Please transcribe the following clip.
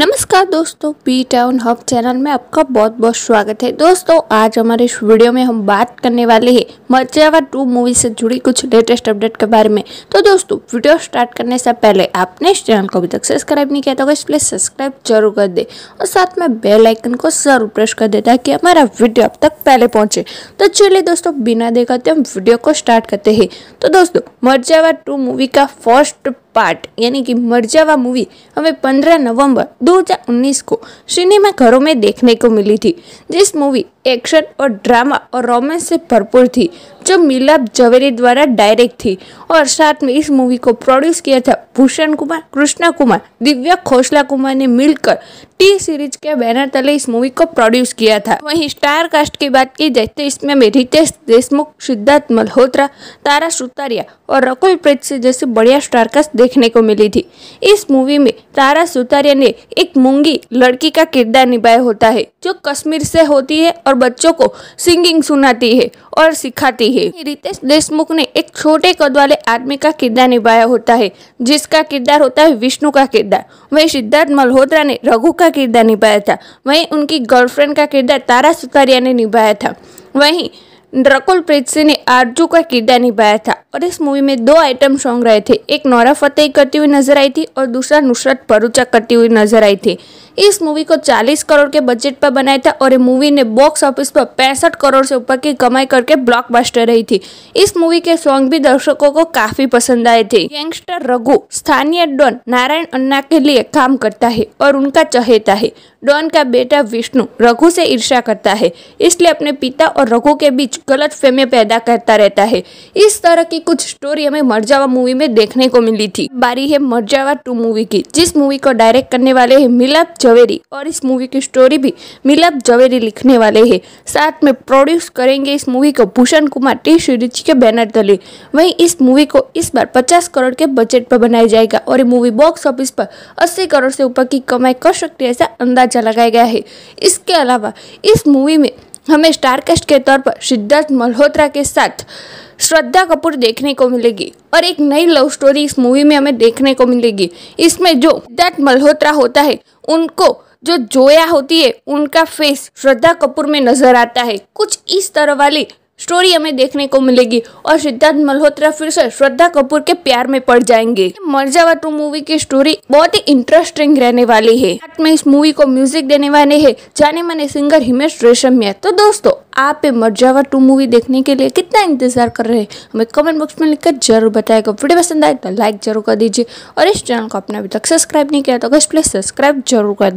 नमस्कार दोस्तों P town hub channel में आपका बहुत बहुत स्वागत है दोस्तों आज हमारे इस वीडियो में हम बात करने वाले हैं मर्जावा टू मूवी से जुड़ी कुछ लेटेस्ट अपडेट के बारे में तो दोस्तों वीडियो स्टार्ट करने से पहले आपने इस चैनल को अभी तक सब्सक्राइब नहीं किया तो प्लीज सब्सक्राइब जरूर कर दे और साथ में बेलाइकन को जरूर प्रेस कर दे ताकि हमारा वीडियो अब तक पहले पहुंचे तो चलिए दोस्तों बिना देखाते हम वीडियो को स्टार्ट करते हैं तो दोस्तों मर्जावा टू मूवी का फर्स्ट पार्ट यानी कि मर जावा मूवी हमें 15 नवंबर 2019 को सिनेमा घरों में देखने को मिली थी जिस मूवी एक्शन और ड्रामा और रोमांस से भरपूर थी जो मिलाप जवेरी द्वारा डायरेक्ट थी और साथ में इस मूवी को प्रोड्यूस किया था भूषण कुमार कृष्णा कुमार दिव्या खोसला कुमार ने मिलकर टी सीरीज के बैनर तले इस मूवी को प्रोड्यूस किया था वहीं स्टार कास्ट की बात की जाए तो इसमें रितेश देशमुख सिद्धार्थ मल्होत्रा तारा सुतारिया और रकुल प्रीत से जैसे बढ़िया स्टार कास्ट देखने को मिली थी इस मूवी में तारा सुतारिया ने एक मूंगी लड़की का किरदार निभाया होता है जो कश्मीर से होती है और बच्चों को सिंगिंग सुनाती है और सिखाती है है रितेश देशमुख ने एक छोटे कद वाले आदमी का किरदार निभाया होता है जिसका किरदार होता है विष्णु का किरदार वही सिद्धार्थ मल्होत्रा ने रघु का किरदार निभाया था वही उनकी गर्लफ्रेंड का किरदार तारा सुतारिया ने निभाया था वही नकुल प्रीत सिंह ने आरजू का किरदार निभाया था और इस मूवी में दो आइटम सॉन्ग रहे थे एक नौरा फतेह करती हुई नजर आई थी और दूसरा नुसरत भरूचा करती हुई नजर आई थी इस मूवी को 40 करोड़ के बजट पर बनाया था और ये मूवी ने बॉक्स ऑफिस पर पैंसठ करोड़ से ऊपर की कमाई करके ब्लॉकबस्टर रही थी इस मूवी के सॉन्ग भी दर्शकों को काफी पसंद आए थे गैंगस्टर रघु स्थानीय डॉन नारायण अन्ना के लिए काम करता है और उनका चहेता है डॉन का बेटा विष्णु रघु से ईर्षा करता है इसलिए अपने पिता और रघु के बीच कुछ गलत फहमी पैदा करता रहता है इस तरह की कुछ स्टोरी हमें मरजावा मूवी में देखने को मिली थी बारी है मरजावा टू मूवी की जिस मूवी को डायरेक्ट करने वाले है मिलाप जवेरी और इस मूवी की स्टोरी भी मिलाप जवेरी लिखने वाले है साथ में प्रोड्यूस करेंगे इस मूवी को भूषण कुमार टी सीरीज के बैनर तले वही इस मूवी को इस बार पचास करोड़ के बजट पर बनाया जाएगा और मूवी बॉक्स ऑफिस पर अस्सी करोड़ से ऊपर की कमाई कर सकती है ऐसा अंदाजा लगाया गया है इसके अलावा इस मूवी में हमें स्टारकास्ट के तौर पर सिद्धार्थ मल्होत्रा के साथ श्रद्धा कपूर देखने को मिलेगी और एक नई लव स्टोरी इस मूवी में हमें देखने को मिलेगी इसमें जो सिद्धार्थ मल्होत्रा होता है उनको जो जोया होती है उनका फेस श्रद्धा कपूर में नजर आता है कुछ इस तरह वाली स्टोरी हमें देखने को मिलेगी और सिद्धार्थ मल्होत्रा फिर से श्रद्धा कपूर के प्यार में पड़ जाएंगे मर्जावा टू मूवी की स्टोरी बहुत ही इंटरेस्टिंग रहने वाली है साथ में इस मूवी को म्यूजिक देने वाले है जाने माने सिंगर हिमेश रेशमिया तो दोस्तों आप मर्जावा टू मूवी देखने के लिए कितना इंतजार कर रहे हैं हमें कमेंट बॉक्स में लिखकर जरूर बताएगा वीडियो पसंद आए तो लाइक जरूर कर दीजिए और इस चैनल को अपने अभी तक सब्सक्राइब नहीं किया तो प्लीज सब्सक्राइब जरूर कर